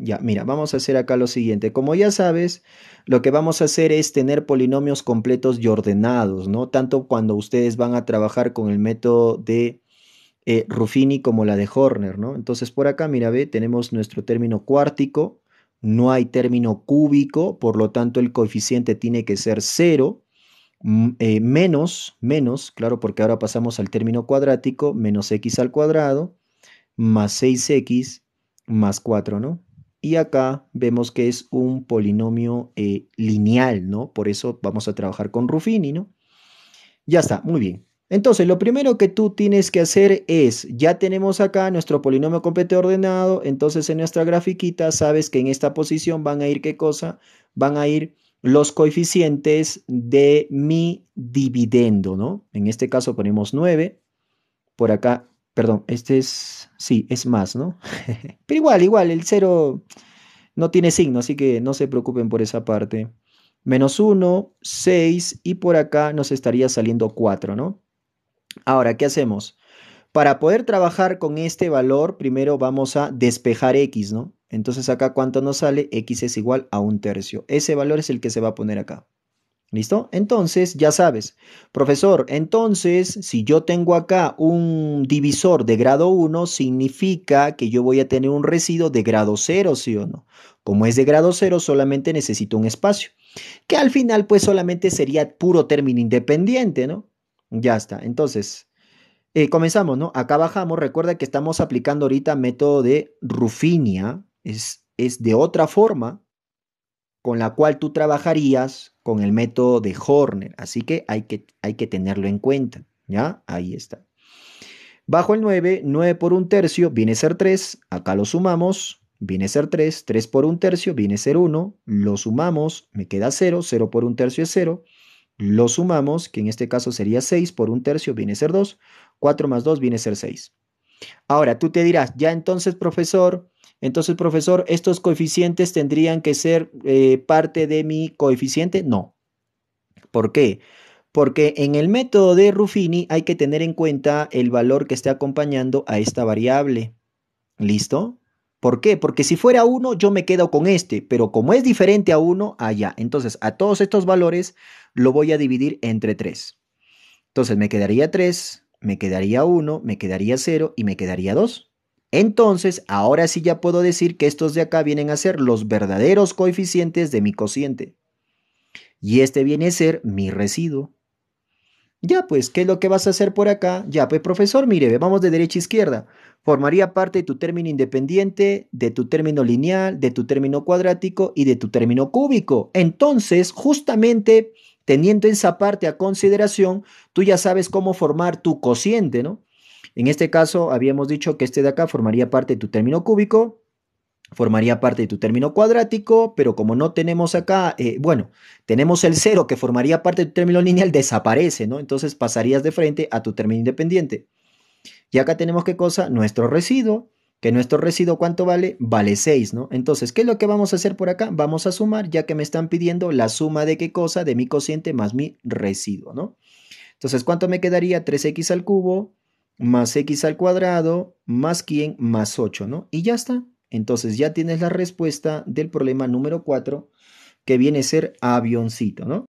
Ya, mira, vamos a hacer acá lo siguiente. Como ya sabes, lo que vamos a hacer es tener polinomios completos y ordenados, ¿no? Tanto cuando ustedes van a trabajar con el método de eh, Ruffini como la de Horner, ¿no? Entonces por acá, mira, ve, tenemos nuestro término cuártico, no hay término cúbico, por lo tanto el coeficiente tiene que ser cero, eh, menos, menos, claro, porque ahora pasamos al término cuadrático, menos x al cuadrado, más 6x, más 4, ¿no? Y acá vemos que es un polinomio eh, lineal, ¿no? Por eso vamos a trabajar con Ruffini, ¿no? Ya está, muy bien. Entonces, lo primero que tú tienes que hacer es, ya tenemos acá nuestro polinomio completo ordenado, entonces en nuestra grafiquita sabes que en esta posición van a ir qué cosa? Van a ir los coeficientes de mi dividendo, ¿no? En este caso ponemos 9, por acá Perdón, este es, sí, es más, ¿no? Pero igual, igual, el 0 no tiene signo, así que no se preocupen por esa parte. Menos 1, 6 y por acá nos estaría saliendo 4, ¿no? Ahora, ¿qué hacemos? Para poder trabajar con este valor, primero vamos a despejar x, ¿no? Entonces acá cuánto nos sale, x es igual a un tercio. Ese valor es el que se va a poner acá. ¿Listo? Entonces, ya sabes, profesor, entonces, si yo tengo acá un divisor de grado 1, significa que yo voy a tener un residuo de grado 0, ¿sí o no? Como es de grado 0, solamente necesito un espacio, que al final, pues, solamente sería puro término independiente, ¿no? Ya está. Entonces, eh, comenzamos, ¿no? Acá bajamos. Recuerda que estamos aplicando ahorita método de Rufinia. Es, es de otra forma, con la cual tú trabajarías con el método de Horner. Así que hay que, hay que tenerlo en cuenta. ¿Ya? Ahí está. Bajo el 9, 9 por un tercio viene a ser 3. Acá lo sumamos. Viene a ser 3. 3 por un tercio viene a ser 1. Lo sumamos. Me queda 0. 0 por un tercio es 0. Lo sumamos, que en este caso sería 6 por un tercio viene a ser 2. 4 más 2 viene a ser 6. Ahora, tú te dirás, ya entonces, profesor, entonces, profesor, ¿estos coeficientes tendrían que ser eh, parte de mi coeficiente? No. ¿Por qué? Porque en el método de Ruffini hay que tener en cuenta el valor que esté acompañando a esta variable. ¿Listo? ¿Por qué? Porque si fuera 1, yo me quedo con este, pero como es diferente a 1, allá. Entonces, a todos estos valores lo voy a dividir entre 3. Entonces, me quedaría 3, me quedaría 1, me quedaría 0 y me quedaría 2. Entonces, ahora sí ya puedo decir que estos de acá vienen a ser los verdaderos coeficientes de mi cociente. Y este viene a ser mi residuo. Ya pues, ¿qué es lo que vas a hacer por acá? Ya pues, profesor, mire, vamos de derecha a izquierda. Formaría parte de tu término independiente, de tu término lineal, de tu término cuadrático y de tu término cúbico. Entonces, justamente teniendo esa parte a consideración, tú ya sabes cómo formar tu cociente, ¿no? En este caso, habíamos dicho que este de acá formaría parte de tu término cúbico, formaría parte de tu término cuadrático, pero como no tenemos acá, eh, bueno, tenemos el cero que formaría parte de tu término lineal, desaparece, ¿no? Entonces pasarías de frente a tu término independiente. Y acá tenemos qué cosa? Nuestro residuo, que nuestro residuo ¿cuánto vale? Vale 6, ¿no? Entonces, ¿qué es lo que vamos a hacer por acá? Vamos a sumar, ya que me están pidiendo la suma de qué cosa? De mi cociente más mi residuo, ¿no? Entonces, ¿cuánto me quedaría? 3x al cubo más x al cuadrado más quién, más 8, ¿no? Y ya está. Entonces ya tienes la respuesta del problema número 4 que viene a ser avioncito, ¿no?